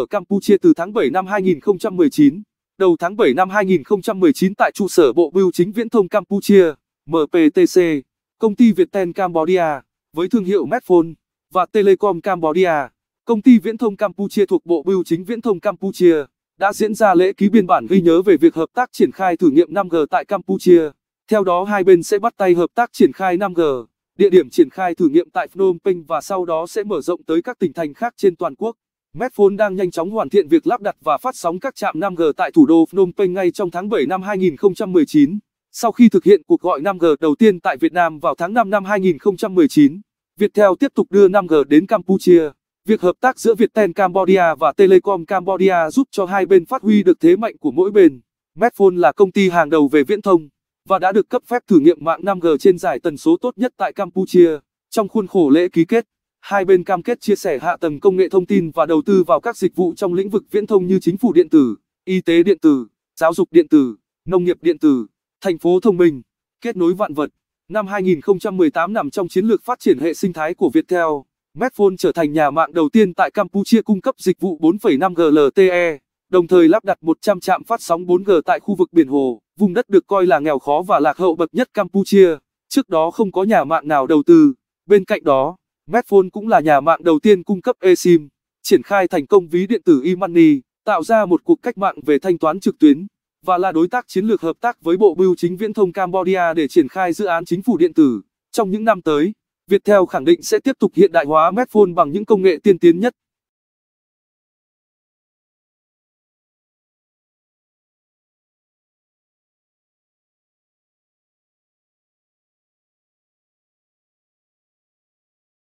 ở Campuchia từ tháng 7 năm 2019. Đầu tháng 7 năm 2019 tại trụ sở Bộ Bưu chính Viễn thông Campuchia, MPTC, công ty Viettel Cambodia, với thương hiệu Medphone và Telecom Cambodia, công ty Viễn thông Campuchia thuộc Bộ Bưu chính Viễn thông Campuchia, đã diễn ra lễ ký biên bản ghi nhớ về việc hợp tác triển khai thử nghiệm 5G tại Campuchia. Theo đó hai bên sẽ bắt tay hợp tác triển khai 5G, địa điểm triển khai thử nghiệm tại Phnom Penh và sau đó sẽ mở rộng tới các tỉnh thành khác trên toàn quốc. Medphone đang nhanh chóng hoàn thiện việc lắp đặt và phát sóng các trạm 5G tại thủ đô Phnom Penh ngay trong tháng 7 năm 2019. Sau khi thực hiện cuộc gọi 5G đầu tiên tại Việt Nam vào tháng 5 năm 2019, Viettel tiếp tục đưa 5G đến Campuchia. Việc hợp tác giữa Viettel Cambodia và Telecom Cambodia giúp cho hai bên phát huy được thế mạnh của mỗi bên. Medphone là công ty hàng đầu về viễn thông và đã được cấp phép thử nghiệm mạng 5G trên giải tần số tốt nhất tại Campuchia trong khuôn khổ lễ ký kết. Hai bên cam kết chia sẻ hạ tầng công nghệ thông tin và đầu tư vào các dịch vụ trong lĩnh vực viễn thông như chính phủ điện tử, y tế điện tử, giáo dục điện tử, nông nghiệp điện tử, thành phố thông minh, kết nối vạn vật. Năm 2018 nằm trong chiến lược phát triển hệ sinh thái của Viettel, Medphone trở thành nhà mạng đầu tiên tại Campuchia cung cấp dịch vụ 4,5G LTE, đồng thời lắp đặt 100 trạm phát sóng 4G tại khu vực Biển Hồ, vùng đất được coi là nghèo khó và lạc hậu bậc nhất Campuchia. Trước đó không có nhà mạng nào đầu tư. Bên cạnh đó, Medphone cũng là nhà mạng đầu tiên cung cấp eSIM, triển khai thành công ví điện tử e tạo ra một cuộc cách mạng về thanh toán trực tuyến và là đối tác chiến lược hợp tác với Bộ Bưu chính Viễn thông Cambodia để triển khai dự án chính phủ điện tử. Trong những năm tới, Viettel khẳng định sẽ tiếp tục hiện đại hóa Medphone bằng những công nghệ tiên tiến nhất.